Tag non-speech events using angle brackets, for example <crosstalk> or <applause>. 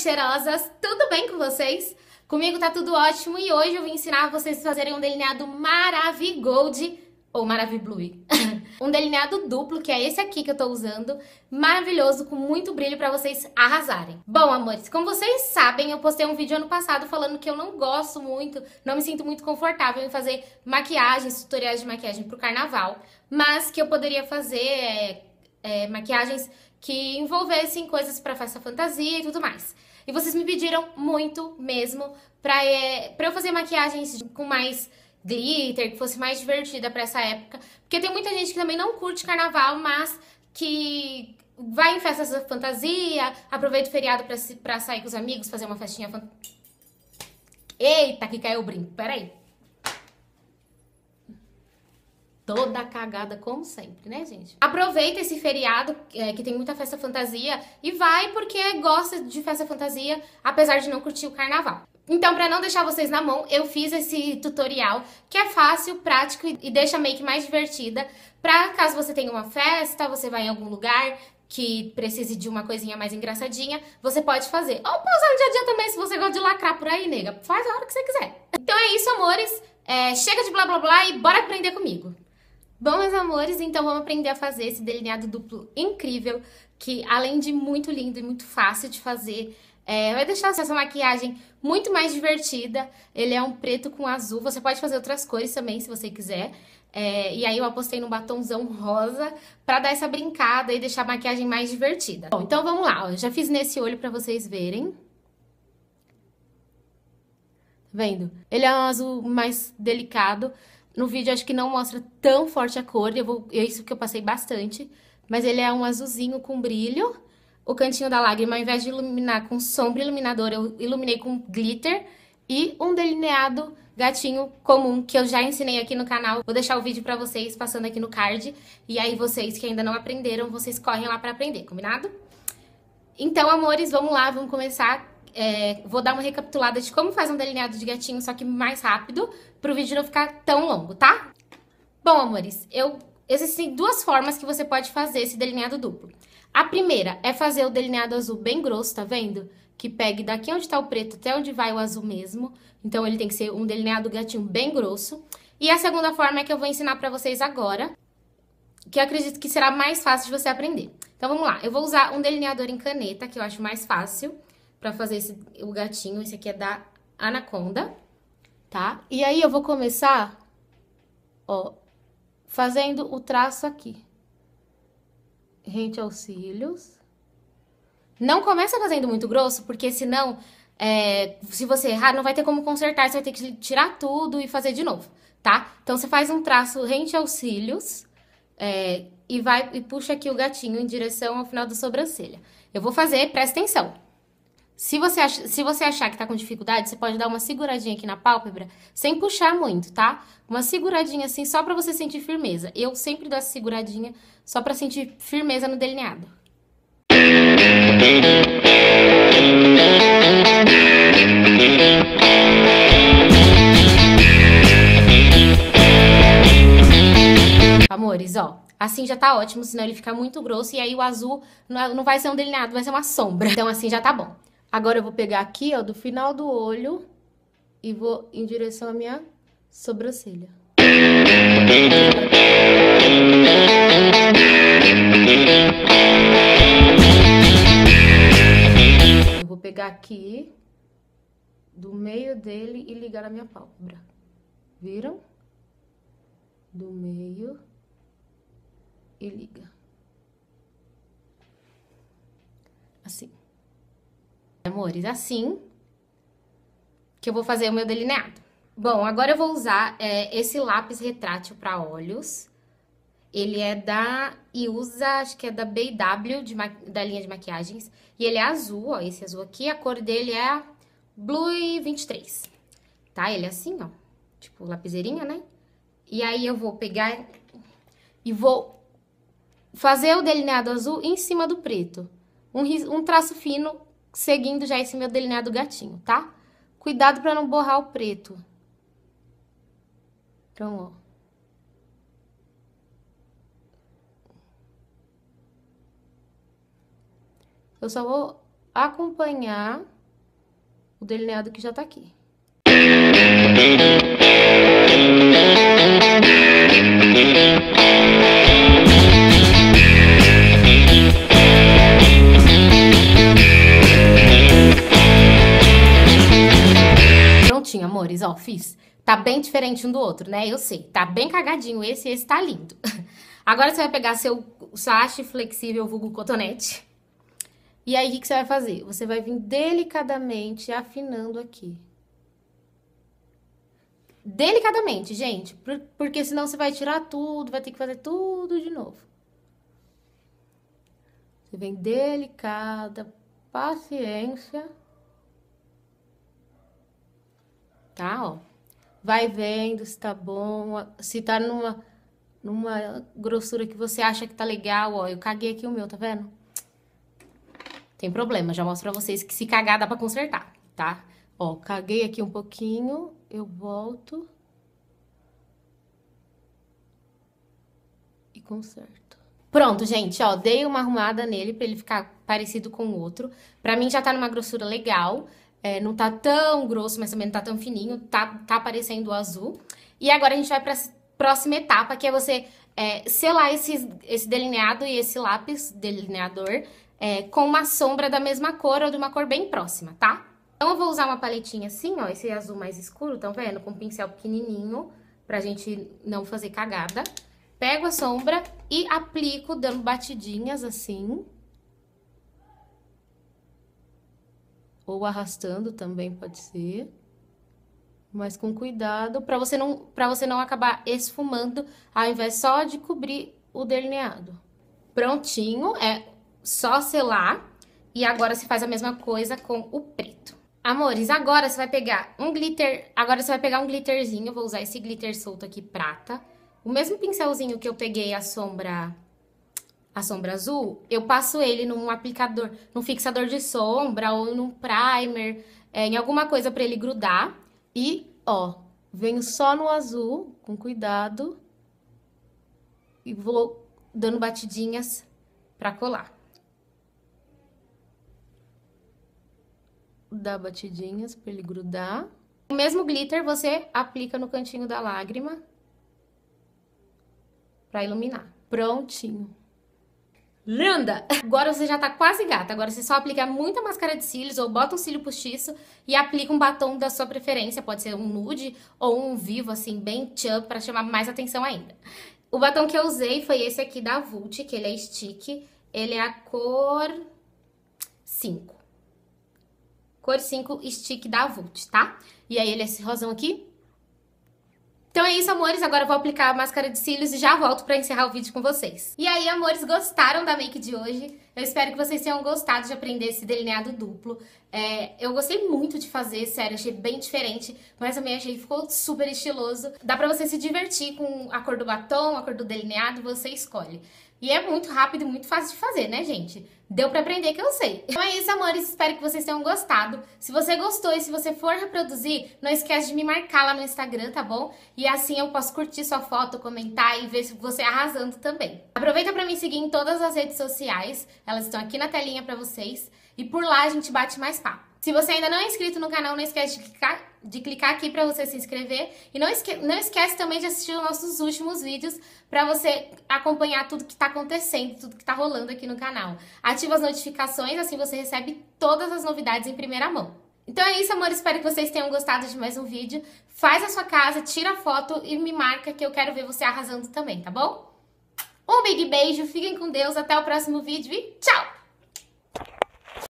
cheirosas! Tudo bem com vocês? Comigo tá tudo ótimo e hoje eu vim ensinar vocês a fazerem um delineado Gold ou Blue, <laughs> um delineado duplo, que é esse aqui que eu tô usando, maravilhoso, com muito brilho para vocês arrasarem. Bom, amores, como vocês sabem, eu postei um vídeo ano passado falando que eu não gosto muito, não me sinto muito confortável em fazer maquiagens, tutoriais de maquiagem pro carnaval, mas que eu poderia fazer é, é, maquiagens que envolvessem coisas para festa fantasia e tudo mais. E vocês me pediram muito mesmo pra, é, eu fazer maquiagens com mais glitter, que fosse mais divertida para essa época. Porque tem muita gente que também não curte carnaval, mas que vai em festas de fantasia, aproveita o feriado pra, para sair com os amigos, fazer uma festinha fant... Eita, que caiu o brinco, peraí. toda cagada, como sempre, né, gente? Aproveita esse feriado, é, que tem muita festa fantasia, e vai porque gosta de festa fantasia, apesar de não curtir o carnaval. Então, para não deixar vocês na mão, eu fiz esse tutorial que é fácil, prático e deixa a make mais divertida. Pra caso você tenha uma festa, você vai em algum lugar, que precise de uma coisinha mais engraçadinha, você pode fazer. Ou pausar no dia a dia também, se você gosta de lacrar por aí, nega. Faz a hora que você quiser. Então é isso, amores. É, chega de blá blá blá e bora aprender comigo. Bom, meus amores, então vamos aprender a fazer esse delineado duplo incrível, que além de muito lindo e muito fácil de fazer, é, vai deixar essa maquiagem muito mais divertida. Ele é um preto com azul, você pode fazer outras cores também, se você quiser. É, e aí eu apostei num batomzão rosa pra dar essa brincada e deixar a maquiagem mais divertida. Bom, então vamos lá, eu já fiz nesse olho pra vocês verem tá vendo? Ele é um azul mais delicado. No vídeo acho que não mostra tão forte a cor, eu vou, é isso que eu passei bastante. Mas ele é um azulzinho com brilho. O cantinho da lágrima, ao invés de iluminar com sombra iluminadora, eu iluminei com glitter. E um delineado gatinho comum que eu já ensinei aqui no canal. Vou deixar o vídeo pra vocês passando aqui no card. E aí vocês que ainda não aprenderam, vocês correm lá pra aprender, combinado? Então, amores, vamos lá, vamos começar é, vou dar uma recapitulada de como faz um delineado de gatinho, só que mais rápido, pro vídeo não ficar tão longo, tá? Bom, amores, eu existem duas formas que você pode fazer esse delineado duplo. A primeira é fazer o delineado azul bem grosso, tá vendo? Que pegue daqui onde tá o preto até onde vai o azul mesmo. Então, ele tem que ser um delineado gatinho bem grosso. E a segunda forma é que eu vou ensinar pra vocês agora, que eu acredito que será mais fácil de você aprender. Então, vamos lá. Eu vou usar um delineador em caneta, que eu acho mais fácil para fazer esse, o gatinho. Esse aqui é da Anaconda, tá? E aí eu vou começar, ó, fazendo o traço aqui. Rente aos cílios. Não começa fazendo muito grosso, porque senão, é, se você errar, não vai ter como consertar. Você vai ter que tirar tudo e fazer de novo, tá? Então, você faz um traço rente aos cílios é, e vai e puxa aqui o gatinho em direção ao final da sobrancelha. Eu vou fazer, presta atenção. Se você, ach... se você achar que tá com dificuldade, você pode dar uma seguradinha aqui na pálpebra, sem puxar muito, tá? Uma seguradinha assim, só pra você sentir firmeza. Eu sempre dou essa seguradinha só pra sentir firmeza no delineado. Amores, ó, Assim já tá ótimo, senão ele fica muito grosso e aí o azul não vai ser um delineado, vai ser uma sombra. Então assim já tá bom. Agora eu vou pegar aqui, ó, do final do olho e vou em direção à minha sobrancelha. Eu vou pegar aqui do meio dele e ligar a minha pálpebra. Viram? Do meio e liga. Assim amores, assim que eu vou fazer o meu delineado. Bom, agora eu vou usar é, esse lápis retrátil para olhos. Ele é da usa acho que é da BW, de da linha de maquiagens. E ele é azul, ó, esse azul aqui. A cor dele é Blue 23, tá? Ele é assim, ó, tipo lapiseirinha, né? E aí eu vou pegar e vou fazer o delineado azul em cima do preto. Um, um traço fino seguindo já esse meu delineado gatinho, tá? Cuidado pra não borrar o preto. Então, ó. Eu só vou acompanhar o delineado que já tá aqui. fiz, ó, fiz. Tá bem diferente um do outro, né? Eu sei. Tá bem cagadinho esse e esse tá lindo. <laughs> Agora você vai pegar seu sache flexível vulgo cotonete. E aí, o que você vai fazer? Você vai vir delicadamente afinando aqui. Delicadamente, gente. Porque senão você vai tirar tudo, vai ter que fazer tudo de novo. Você vem delicada, paciência. tá? Ó. Vai vendo se tá bom, se tá numa, numa grossura que você acha que tá legal, ó. Eu caguei aqui o meu, tá vendo? Tem problema, já mostro pra vocês que se cagar dá pra consertar, tá? Ó, caguei aqui um pouquinho, eu volto. E conserto. Pronto, gente, ó, dei uma arrumada nele pra ele ficar parecido com o outro. Pra mim já tá numa grossura legal, é, não tá tão grosso, mas também não tá tão fininho, tá, tá aparecendo o azul. E agora a gente vai pra próxima etapa, que é você é, selar esse, esse delineado e esse lápis delineador é, com uma sombra da mesma cor ou de uma cor bem próxima, tá? Então eu vou usar uma paletinha assim, ó, esse azul mais escuro, estão vendo? Com um pincel pequenininho, pra gente não fazer cagada. Pego a sombra e aplico dando batidinhas assim. ou arrastando também pode ser. Mas com cuidado para você não para você não acabar esfumando ao invés só de cobrir o delineado. Prontinho, é só selar e agora você faz a mesma coisa com o preto. Amores, agora você vai pegar um glitter, agora você vai pegar um glitterzinho, vou usar esse glitter solto aqui prata. O mesmo pincelzinho que eu peguei a sombra a sombra azul, eu passo ele num aplicador, num fixador de sombra ou num primer, é, em alguma coisa para ele grudar. E, ó, venho só no azul, com cuidado, e vou dando batidinhas para colar. Dá batidinhas para ele grudar. O mesmo glitter você aplica no cantinho da lágrima para iluminar. Prontinho. Linda! Agora você já tá quase gata. Agora você só aplica muita máscara de cílios ou bota um cílio postiço e aplica um batom da sua preferência. Pode ser um nude ou um vivo, assim, bem chub, para chamar mais atenção ainda. O batom que eu usei foi esse aqui da Vult, que ele é stick. Ele é a cor 5. Cor 5 stick da Vult, tá? E aí ele é esse rosão aqui, então é isso, amores. Agora eu vou aplicar a máscara de cílios e já volto para encerrar o vídeo com vocês. E aí, amores, gostaram da make de hoje? Eu espero que vocês tenham gostado de aprender esse delineado duplo. É, eu gostei muito de fazer, sério, achei bem diferente, mas também achei que ficou super estiloso. Dá pra você se divertir com a cor do batom, a cor do delineado, você escolhe. E é muito rápido e muito fácil de fazer, né, gente? Deu pra aprender que eu sei. Então é isso, amores. Espero que vocês tenham gostado. Se você gostou e se você for reproduzir, não esquece de me marcar lá no Instagram, tá bom? E assim eu posso curtir sua foto, comentar e ver se você arrasando também. Aproveita pra me seguir em todas as redes sociais. Elas estão aqui na telinha para vocês e por lá a gente bate mais papo. Se você ainda não é inscrito no canal, não esquece de clicar, de clicar aqui para você se inscrever e não, esque não esquece também de assistir os nossos últimos vídeos para você acompanhar tudo que está acontecendo, tudo que está rolando aqui no canal. Ativa as notificações, assim você recebe todas as novidades em primeira mão. Então é isso, amor. Espero que vocês tenham gostado de mais um vídeo. Faz a sua casa, tira a foto e me marca que eu quero ver você arrasando também, tá bom? Um big beijo, fiquem com Deus, até o próximo vídeo e tchau!